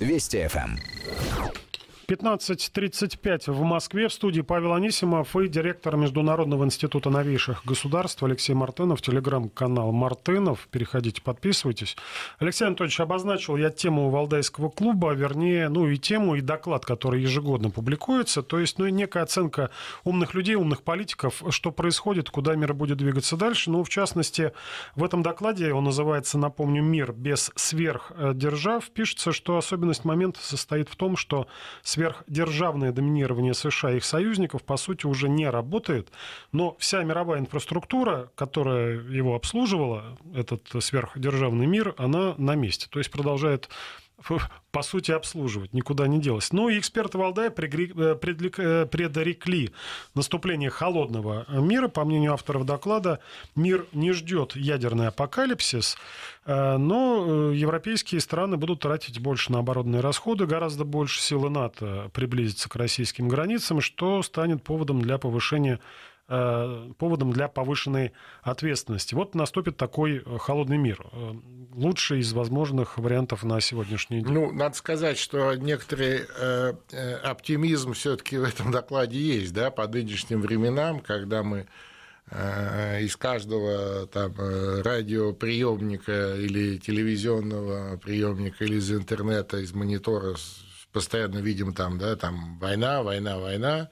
Вести FM. 15.35 в Москве. В студии Павел Анисимов и директор Международного института новейших государств Алексей Мартынов. Телеграм-канал Мартынов. Переходите, подписывайтесь. Алексей Анатольевич, обозначил я тему Валдайского клуба, вернее, ну и тему, и доклад, который ежегодно публикуется. То есть, ну и некая оценка умных людей, умных политиков, что происходит, куда мир будет двигаться дальше. Ну, в частности, в этом докладе, он называется, напомню, «Мир без сверхдержав», пишется, что особенность момента состоит в том, что сверхдержавное доминирование США и их союзников, по сути, уже не работает, но вся мировая инфраструктура, которая его обслуживала, этот сверхдержавный мир, она на месте. То есть продолжает по сути, обслуживать, никуда не делось. Ну и эксперты Валдая э, э, предрекли наступление холодного мира. По мнению авторов доклада, мир не ждет ядерный апокалипсис, э, но европейские страны будут тратить больше на оборонные расходы, гораздо больше силы НАТО приблизится к российским границам, что станет поводом для повышения Э, поводом для повышенной ответственности. Вот наступит такой э, холодный мир. Э, лучший из возможных вариантов на сегодняшний день. Ну, надо сказать, что некоторый оптимизм все-таки в этом докладе есть, да, по нынешним временам, когда мы из каждого там, радиоприемника или телевизионного приемника или из интернета, из монитора постоянно видим там, да, там война, война, война,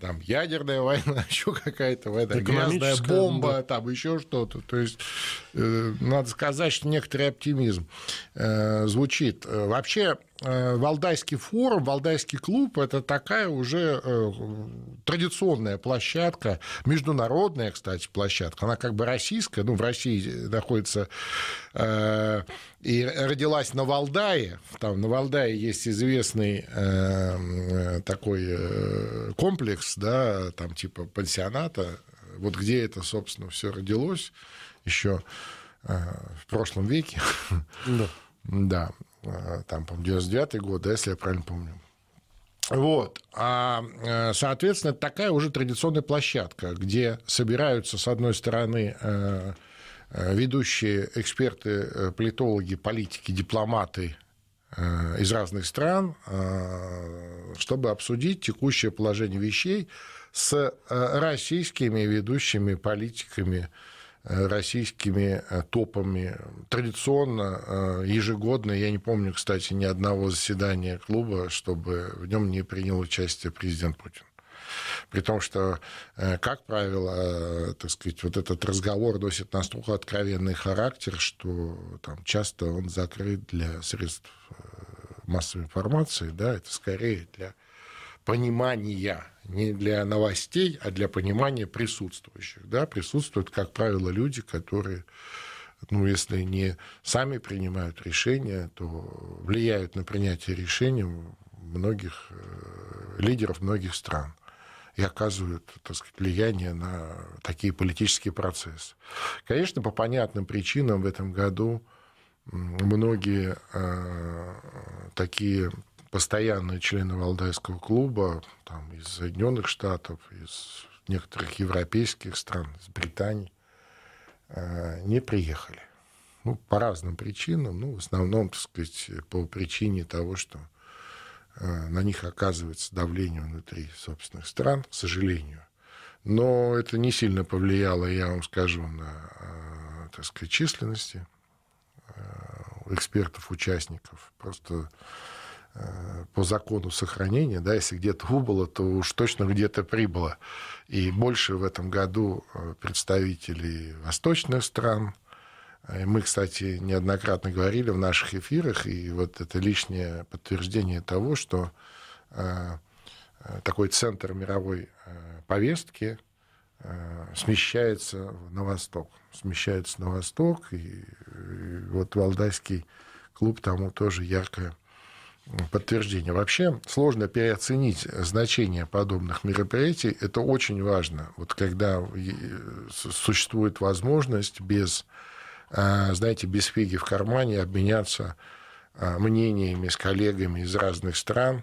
там ядерная война, еще какая-то война, грязная бомба, да. там еще что-то. То есть э, надо сказать, что некоторый оптимизм э, звучит. Э, вообще Э, Валдайский форум, Валдайский клуб – это такая уже э, традиционная площадка, международная, кстати, площадка. Она как бы российская, ну, в России находится э, и родилась на Валдае. Там на Валдае есть известный э, э такой комплекс, да, там типа пансионата, вот где это, собственно, все родилось еще э, в прошлом веке. Да. Да. Э, там, по-моему, 99 год, да, если я правильно помню. Вот. А, э, соответственно, это такая уже традиционная площадка, где собираются, с одной стороны, э, ведущие эксперты, политологи, политики, дипломаты из разных стран, чтобы обсудить текущее положение вещей с российскими ведущими политиками, российскими э, топами. Традиционно, э, ежегодно, я не помню, кстати, ни одного заседания клуба, чтобы в нем не принял участие президент Путин. При том, что, э, как правило, так сказать, вот этот разговор носит настолько откровенный характер, что там, часто он закрыт для средств массовой информации, да, это скорее для понимания не для новостей, а для понимания присутствующих. Да? Присутствуют, как правило, люди, которые, ну, если не сами принимают решения, то влияют на принятие решений многих э, лидеров многих стран и оказывают так сказать, влияние на такие политические процессы. Конечно, по понятным причинам в этом году многие э, такие постоянные члены Валдайского клуба там, из Соединенных Штатов, из некоторых европейских стран, из Британии, э, не приехали. Ну, по разным причинам, ну, в основном, так сказать, по причине того, что э, на них оказывается давление внутри собственных стран, к сожалению. Но это не сильно повлияло, я вам скажу, на э, так сказать, численности экспертов, участников. Просто Э, по закону сохранения, да, если где-то убыло, то уж точно где-то прибыло. И больше в этом году э, представителей восточных стран. Э, мы, кстати, неоднократно говорили в наших эфирах, и вот это лишнее подтверждение того, что такой центр мировой повестки смещается на восток. Смещается на восток, и, и вот Валдайский клуб тому тоже яркое подтверждение. Вообще сложно переоценить значение подобных мероприятий. Это очень важно. Вот когда э, существует возможность без, э, знаете, без фиги в кармане обменяться э, мнениями с коллегами из разных стран,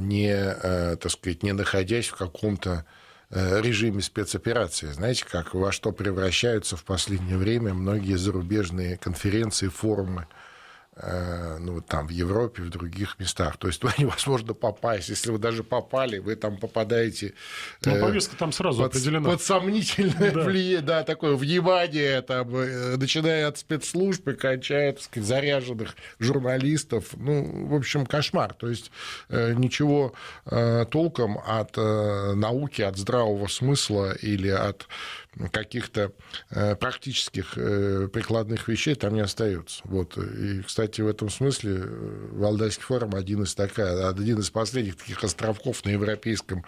не, так сказать, не находясь в каком-то режиме спецоперации. Знаете, как во что превращаются в последнее время многие зарубежные конференции, форумы – Э, ну, там, в Европе, в других местах. То есть туда невозможно попасть. Если вы даже попали, вы там попадаете... Ну, э, повестка там сразу под, определена. Под сомнительное да. влияние, да, такое внимание, там, э, начиная от спецслужб и кончая, так сказать, заряженных журналистов. Ну, в общем, кошмар. То есть ничего толком от науки, от здравого смысла или от каких-то э, практических э, прикладных вещей там не остается. Вот. И, кстати, в этом смысле э, Валдайский форум один из, такая, один из последних таких островков на европейском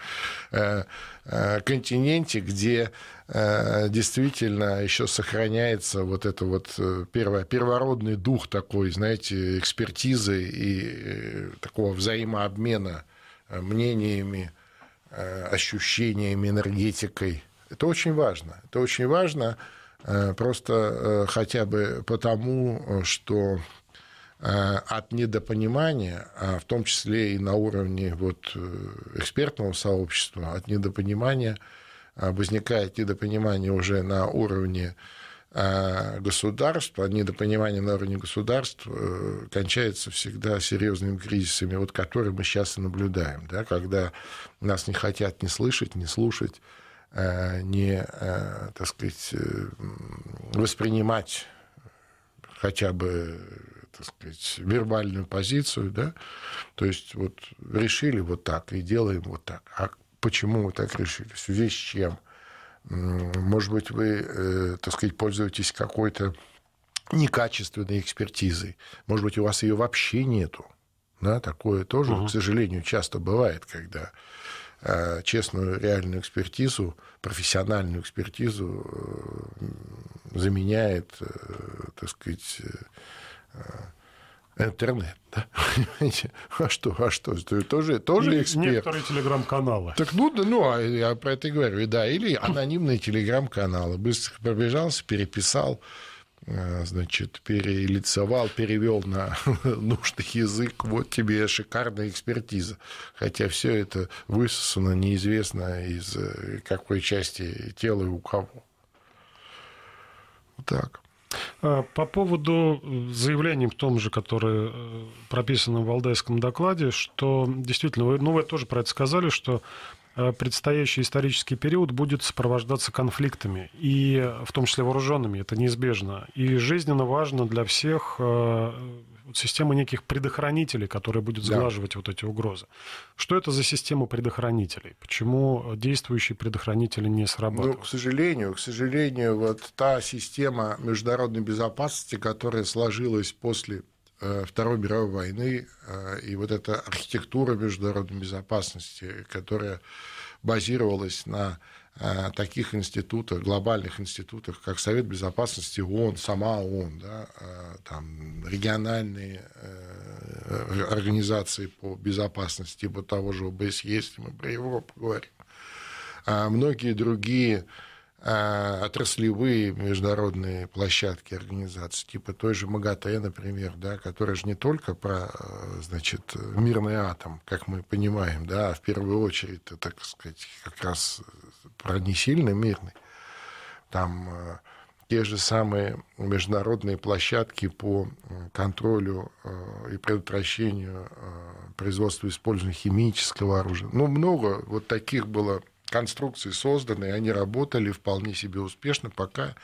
континенте, где действительно еще сохраняется вот это вот первое, первородный дух такой, знаете, экспертизы и такого взаимообмена мнениями, ощущениями, энергетикой это очень важно. Это очень важно э, просто э, хотя бы потому, что э, от недопонимания, а в том числе и на уровне вот экспертного сообщества, от недопонимания возникает недопонимание уже на уровне государства, недопонимание на уровне государств кончается всегда серьезными кризисами, вот которые мы сейчас и наблюдаем, да, когда нас не хотят не слышать, не слушать, Э, не, э, так сказать, э, воспринимать хотя бы так сказать, вербальную позицию, да, то есть вот решили вот так и делаем вот так. А почему вы так решили? В связи с чем? Может быть, вы, так сказать, пользуетесь какой-то некачественной экспертизой. Может быть, у вас ее вообще нету. Да, такое тоже, угу. к сожалению, часто бывает, когда Э, честную, реальную экспертизу, профессиональную экспертизу э, заменяет, э, так сказать, интернет, да? Понимаете? А что, а что? Это Тоже, тоже и эксперт. Некоторые телеграм-каналы. Так, ну, да, ну, а я про это и говорю, да. Или анонимные телеграм-каналы. Быстро пробежался, переписал. Э, значит, перелицевал, перевел на нужный язык, вот тебе шикарная экспертиза. Хотя все это высосано неизвестно из э, какой части тела и у кого. Так. А, по поводу э, заявлений в том же, которое прописано в Валдайском докладе, что действительно, ну вы тоже про это сказали, что Э, предстоящий исторический период будет сопровождаться конфликтами, и э, в том числе вооруженными, это неизбежно. И жизненно важно для всех э, система неких предохранителей, которая будет сглаживать да. вот эти угрозы. Что это за система предохранителей? Почему действующие предохранители не срабатывают? Ну, к сожалению, к сожалению, вот та система международной безопасности, которая сложилась после Э, Второй мировой войны э, и вот эта архитектура международной безопасности, которая базировалась на э, таких институтах, глобальных институтах, как Совет Безопасности ООН, сама ООН, да, там, региональные организации по безопасности, типа того же ОБСЕ, если мы про Европу говорим, а многие другие а, отраслевые международные площадки организации, типа той же МАГАТЭ, например, да, которая же не только про э, значит, мирный атом, как мы понимаем, да, а в первую очередь, так сказать, как раз э, про несильный мирный. Там э, те же самые международные площадки по контролю и предотвращению производства и использования химического оружия. Ну, много вот таких было конструкции созданы, и они работали вполне себе успешно, пока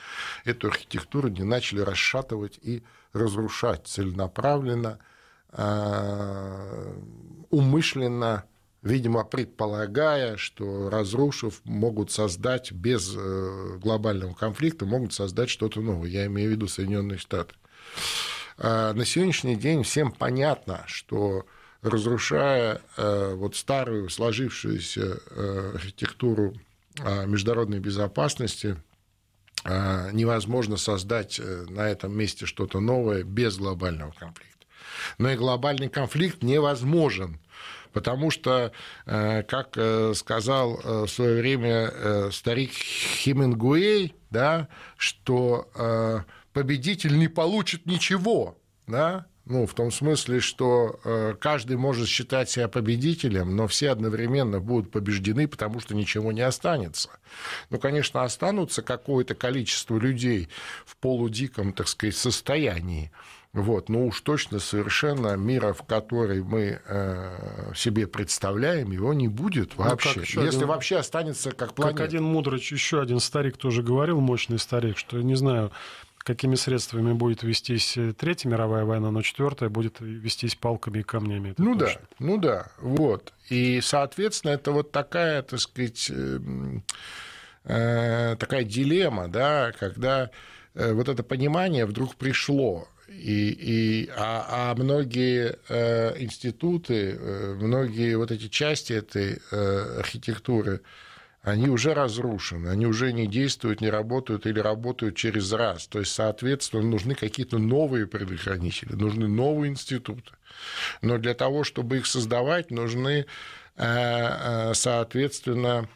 эту архитектуру не начали расшатывать и разрушать целенаправленно, а, умышленно, видимо, предполагая, что разрушив, могут создать без э, глобального конфликта, могут создать что-то новое. Я имею в виду Соединенные Штаты. А, на сегодняшний день всем понятно, что разрушая э, вот старую сложившуюся э, архитектуру э, международной безопасности, э, невозможно создать э, на этом месте что-то новое без глобального конфликта. Но и глобальный конфликт невозможен потому что, э, как э, сказал в свое время старик Хемингуэй, да, что победитель не получит ничего, да, ну, в том смысле, что э, каждый может считать себя победителем, но все одновременно будут побеждены, потому что ничего не останется. Ну, конечно, останутся какое-то количество людей в полудиком, так сказать, состоянии. Вот, но уж точно совершенно мира, в который мы э, себе представляем, его не будет ну, вообще. Ну, Если один, вообще останется как планета. Как один мудрый, еще один старик тоже говорил, мощный старик, что, не знаю, какими средствами будет вестись э, Третья мировая война, но четвертая будет вестись палками и камнями. Это ну точно. да, ну да, вот. И, соответственно, это вот такая, так сказать, эм, э, такая дилемма, да, когда э, вот это понимание вдруг пришло. И, и, а, а многие э, институты, э, многие вот эти части этой э, архитектуры, они уже разрушены, они уже не действуют, не работают или работают через раз. То есть, соответственно, нужны какие-то новые предохранители, нужны новые институты. Но для того, чтобы их создавать, нужны, э, э, соответственно,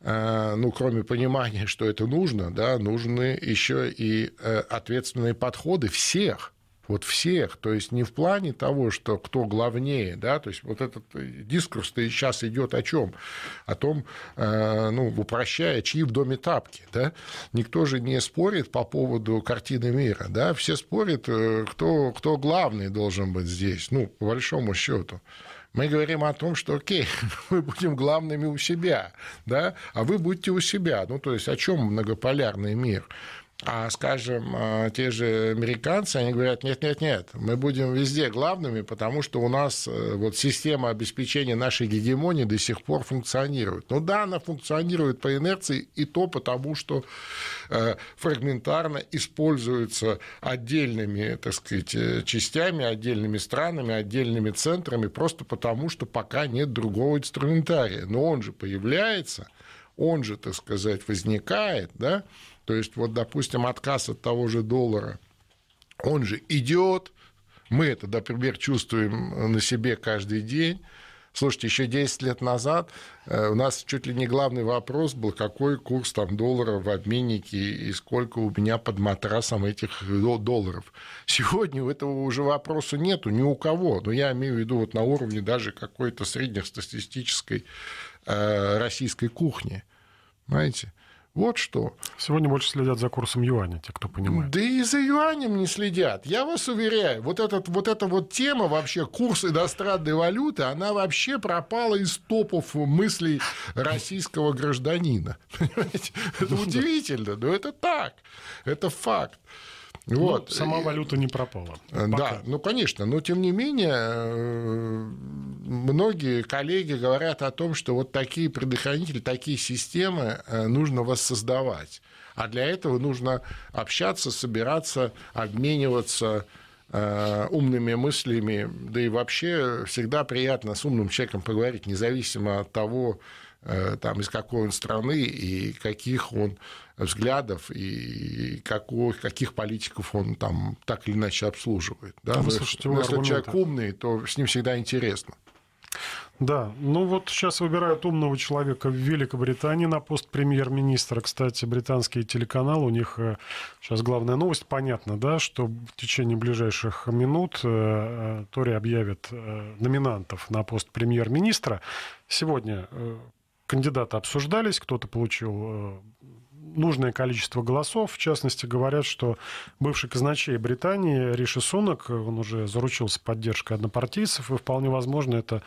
э, ну, кроме понимания, что это нужно, да, нужны еще и ответственные подходы всех вот всех, то есть не в плане того, что кто главнее, да, то есть вот этот э, дискурс-то сейчас идет о чем? О том, э, ну, упрощая, чьи в доме тапки, да, никто же не спорит по поводу картины мира, да, все спорят, э, кто, кто главный должен быть здесь, ну, по большому счету мы говорим о том, что окей, мы будем главными у себя, да, а вы будете у себя. Ну, то есть о чем многополярный мир? А, скажем, а, те же американцы, они говорят, нет-нет-нет, мы будем везде главными, потому что у нас э, вот система обеспечения нашей гегемонии до сих пор функционирует. Ну да, она функционирует по инерции, и то потому, что э, фрагментарно используется отдельными, так сказать, э, частями, отдельными странами, отдельными центрами, просто потому, что пока нет другого инструментария. Но он же появляется, он же, так сказать, возникает, да, то есть, вот, допустим, отказ от того же доллара, он же идет, мы это, например, чувствуем на себе каждый день. Слушайте, еще 10 лет назад э, у нас чуть ли не главный вопрос был, какой курс там доллара в обменнике и сколько у меня под матрасом этих долларов. Сегодня у этого уже вопроса нету ни у кого. Но я имею в виду вот на уровне даже какой-то среднестатистической э, российской кухни. Понимаете? Вот что. Сегодня больше следят за курсом юаня, те, кто понимает. Да и за юанем не следят. Я вас уверяю, вот, этот, вот эта вот тема вообще курс иностранной валюты, она вообще пропала из топов мыслей российского гражданина. Понимаете? Это ну удивительно, но это так. Это факт. Ну, вот. Ну, сама валюта не пропала. Э, Пока. Да, ну конечно, но тем не менее э, многие коллеги говорят о том, что вот такие предохранители, такие системы э, нужно воссоздавать. А для этого нужно общаться, собираться, обмениваться умными мыслями, да и вообще всегда приятно с умным человеком поговорить, независимо от того, Э, там, из какой он страны и каких он взглядов и какой, каких политиков он там так или иначе обслуживает. Да? Ну, Вы слушаете Если аргументы. человек умный, то с ним всегда интересно. Да, ну вот сейчас выбирают умного человека в Великобритании на пост премьер-министра. Кстати, британский телеканал, у них сейчас э, главная новость, понятно, да, что в течение ближайших минут э, Тори объявит номинантов на пост премьер-министра. Сегодня кандидаты обсуждались, кто-то получил э, нужное количество голосов. В частности, говорят, что бывший казначей Британии Риши Сунок, он уже заручился поддержкой однопартийцев, и вполне возможно, это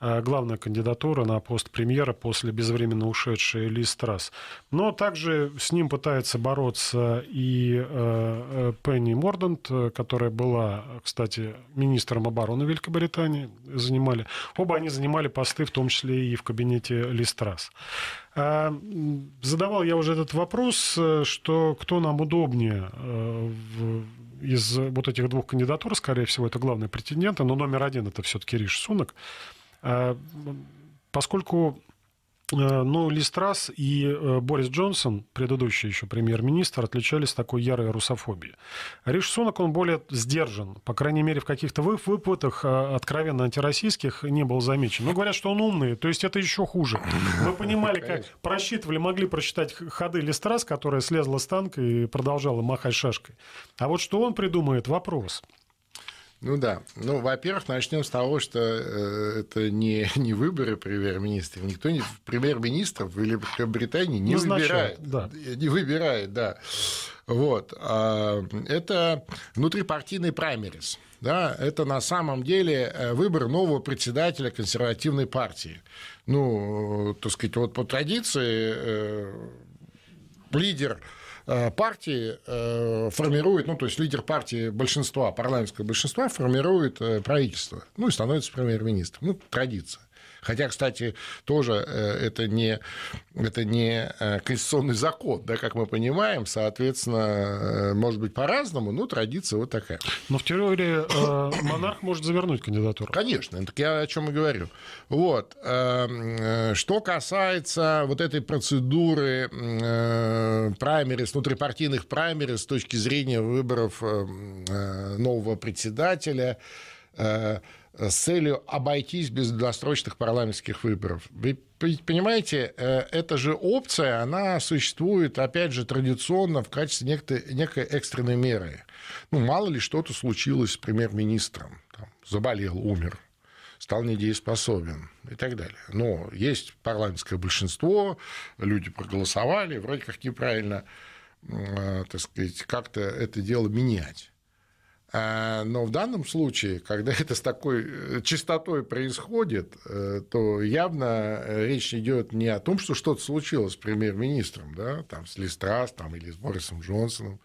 Э, главная кандидатура на пост премьера после безвременно ушедшей Ли Страс. Но также с ним пытается бороться и э, э, Пенни Мордант, которая была, кстати, министром обороны Великобритании, занимали. Оба они занимали посты, в том числе и в кабинете Ли Страс. Задавал я уже этот вопрос, что кто нам удобнее из вот этих двух кандидатур, скорее всего, это главные претенденты, но номер один это все-таки Риш Сунок. Э, поскольку э, ну, Листрас и э, Борис Джонсон, предыдущий еще премьер-министр, отличались такой ярой русофобией. Риш Сунок, он более сдержан. По крайней мере, в каких-то выплатах откровенно антироссийских не был замечен. Но говорят, что он умный, то есть это еще хуже. Мы понимали, как просчитывали, могли просчитать ходы Листрас, которая слезла с танка и продолжала махать шашкой. А вот что он придумает, вопрос. Ну да. Ну, во-первых, начнем с того, что э, это не, не выборы премьер-министра. Никто не премьер-министров в Великобритании не Назначает, выбирает. Да. Э, не выбирает, да. Вот. А, это внутрипартийный праймерис. Да, это на самом деле э, выбор нового председателя консервативной партии. Ну, так сказать, вот по традиции лидер э, партии э, формирует, ну, то есть лидер партии большинства, парламентского большинства формирует э, правительство, ну, и становится премьер-министром. Ну, традиция. Хотя, кстати, тоже э, это не, это не э, конституционный закон, да, как мы понимаем, соответственно, э, может быть по-разному, но традиция вот такая. Но в теории э, монарх может завернуть кандидатуру. Конечно, так я о чем и говорю. Вот. Что касается вот этой процедуры праймерис, внутрипартийных праймерис с точки зрения выборов нового председателя, Э, с целью обойтись без досрочных парламентских выборов. Вы понимаете, э, эта же опция, она существует, опять же, традиционно в качестве некой, некой экстренной меры. Ну, мало ли что-то случилось с премьер-министром. Там, заболел, умер, стал недееспособен и так далее. Но есть парламентское большинство, люди проголосовали, вроде как неправильно, э, так сказать, как-то это дело менять. А, но в данном случае, когда это с такой э, частотой происходит, э, то явно э, речь идет не о том, что что-то случилось с премьер-министром, да, там, с Листрас там, или с Борисом Джонсоном,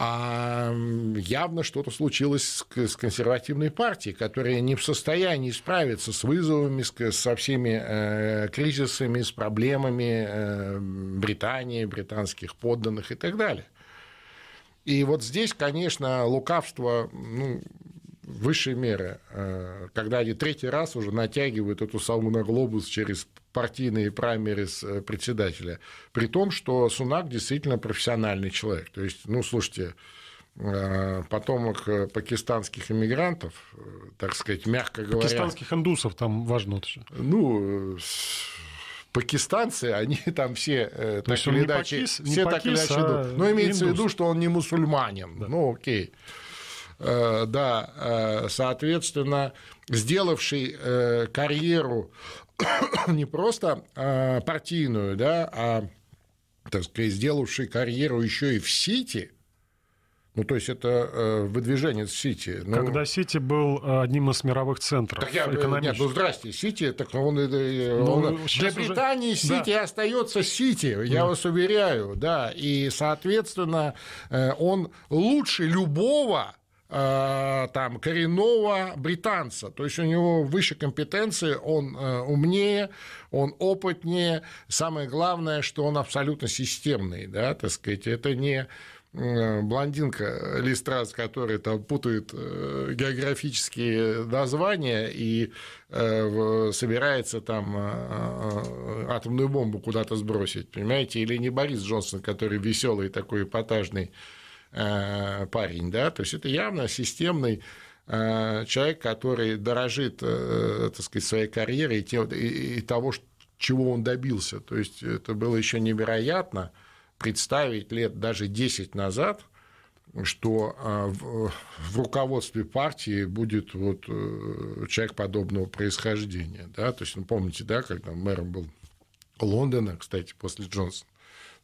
а явно что-то случилось с консервативной партией, которая не в состоянии справиться с вызовами, с со всеми кризисами, с проблемами Британии, британских подданных и так далее. И вот здесь, конечно, лукавство ну, высшей меры, э, когда они третий раз уже натягивают эту саму на глобус через партийные праймерис э, председателя, при том, что Сунак действительно профессиональный человек. То есть, ну, слушайте, э, потомок пакистанских иммигрантов, так сказать, мягко говоря... Пакистанских индусов там важно. Ну, пакистанцы, они там все э, так или иначе, пакис, все так пакис, или иначе а идут. Но имеется индус. в виду, что он не мусульманин. Да. Ну, окей. Э, да, э, соответственно, сделавший э, карьеру не просто э, партийную, да, а, так сказать, сделавший карьеру еще и в Сити – ну, то есть это э, выдвижение Сити. Ну, Когда Сити был э, одним из мировых центров так я, э, Нет, ну, здрасте, Сити, так он... Э, ну, он для Британии уже... Сити да. остается Сити, я да. вас уверяю, да. И, соответственно, он лучше любого там, коренного британца. То есть у него выше компетенции, он умнее, он опытнее. Самое главное, что он абсолютно системный, да, так сказать. Это не блондинка э, Листрас, которая там путает э, географические названия и э, собирается там атомную бомбу куда-то сбросить, понимаете, или не Борис Джонсон, который веселый такой эпатажный парень, да, то есть это явно системный человек, который дорожит, так сказать, своей карьерой и, тем, и, того, чего он добился. То есть это было еще невероятно – представить лет даже 10 назад, что а, в руководстве партии будет вот э, человек подобного происхождения. Да? То есть, ну, помните, да, когда мэром был Лондона, кстати, после Джонсона,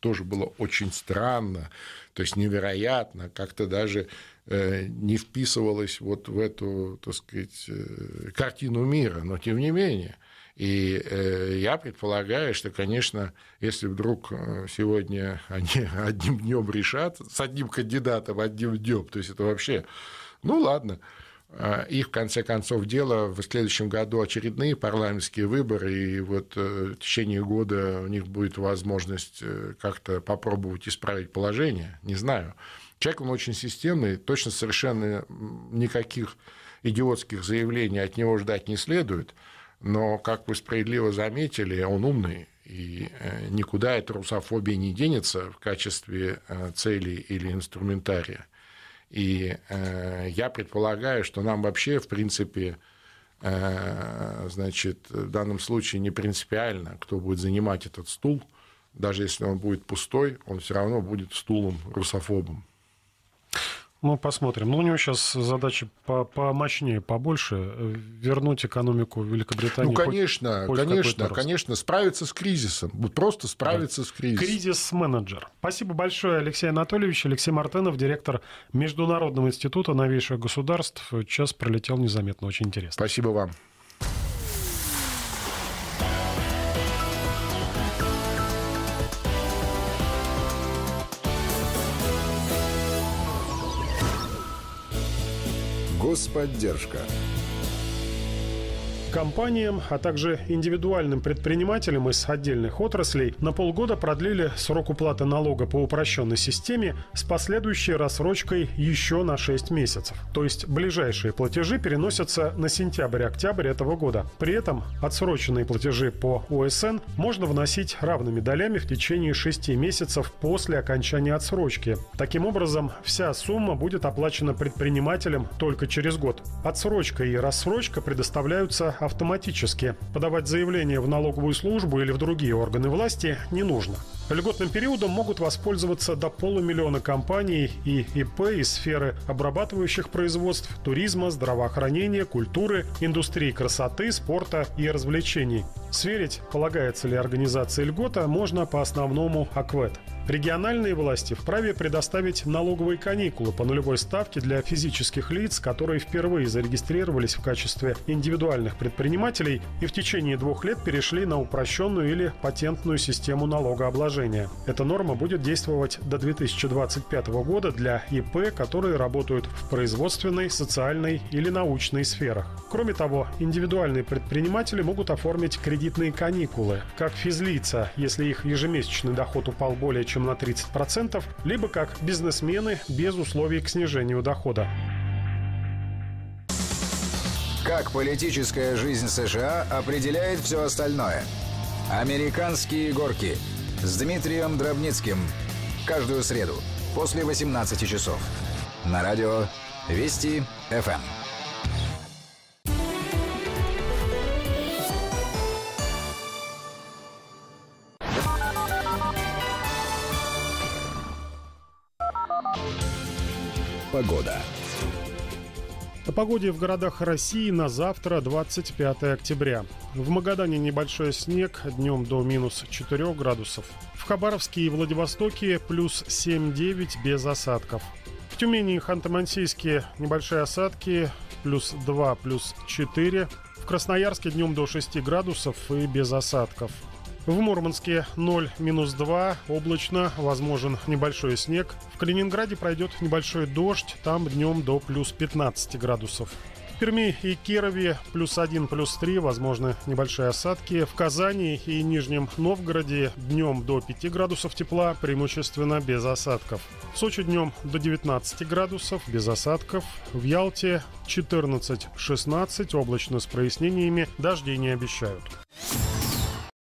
тоже было очень странно, то есть невероятно, как-то даже э, не вписывалось вот в эту, так сказать, э, картину мира, но тем не менее – и э, я предполагаю, что, конечно, если вдруг э, сегодня они одним днем решат, с одним кандидатом одним днем, то есть это вообще, ну ладно, а, и в конце концов дело в следующем году очередные парламентские выборы, и вот э, в течение года у них будет возможность э, как-то попробовать исправить положение, не знаю. Человек он очень системный, точно совершенно никаких идиотских заявлений от него ждать не следует – но, как вы справедливо заметили, он умный, и э, никуда эта русофобия не денется в качестве э, цели или инструментария. И э, я предполагаю, что нам вообще, в принципе, значит, в данном случае не принципиально, кто будет занимать этот стул, даже если он будет пустой, он все равно будет стулом русофобом. Ну, посмотрим. Ну, у него сейчас задача по помощнее, побольше. Э, вернуть экономику Великобритании. Ну, конечно, хоть, конечно, хоть конечно. Справиться с кризисом. Вот просто справиться да. с кризисом. Кризис-менеджер. Спасибо большое, Алексей Анатольевич. Алексей Мартынов, директор Международного института новейших государств. Час пролетел незаметно. Очень интересно. Спасибо вам. Господдержка. Компаниям, а также индивидуальным предпринимателям из отдельных отраслей на полгода продлили срок уплаты налога по упрощенной системе с последующей рассрочкой еще на 6 месяцев. То есть ближайшие платежи переносятся на сентябрь-октябрь этого года. При этом отсроченные платежи по ОСН можно вносить равными долями в течение 6 месяцев после окончания отсрочки. Таким образом, вся сумма будет оплачена предпринимателем только через год. Отсрочка и рассрочка предоставляются автоматически. Подавать заявление в налоговую службу или в другие органы власти не нужно. Льготным периодом могут воспользоваться до полумиллиона компаний и ИП из сферы обрабатывающих производств, туризма, здравоохранения, культуры, индустрии красоты, спорта и развлечений. Сверить, полагается ли организация льгота, можно по основному АКВЭД. Региональные власти вправе предоставить налоговые каникулы по нулевой ставке для физических лиц, которые впервые зарегистрировались в качестве индивидуальных предпринимателей и в течение двух лет перешли на упрощенную или патентную систему налогообложения. Эта норма будет действовать до 2025 года для ИП, которые работают в производственной, социальной или научной сферах. Кроме того, индивидуальные предприниматели могут оформить кредитные каникулы, как физлица, если их ежемесячный доход упал более чем на 30%, либо как бизнесмены без условий к снижению дохода. Как политическая жизнь США определяет все остальное? Американские горки с Дмитрием Дробницким. Каждую среду после 18 часов. На радио Вести ФМ. Погода. О погоде в городах России на завтра, 25 октября. В Магадане небольшой снег, днем до минус 4 градусов. В Хабаровске и Владивостоке плюс 7-9 без осадков. В Тюмени и Ханты-Мансийске небольшие осадки, плюс 2, плюс 4. В Красноярске днем до 6 градусов и без осадков. В Мурманске 0, 2, облачно, возможен небольшой снег. В Калининграде пройдет небольшой дождь, там днем до плюс 15 градусов. В Перми и Кирове плюс 1, плюс 3, возможны небольшие осадки. В Казани и Нижнем Новгороде днем до 5 градусов тепла, преимущественно без осадков. В Сочи днем до 19 градусов, без осадков. В Ялте 14-16, облачно с прояснениями, дождей не обещают.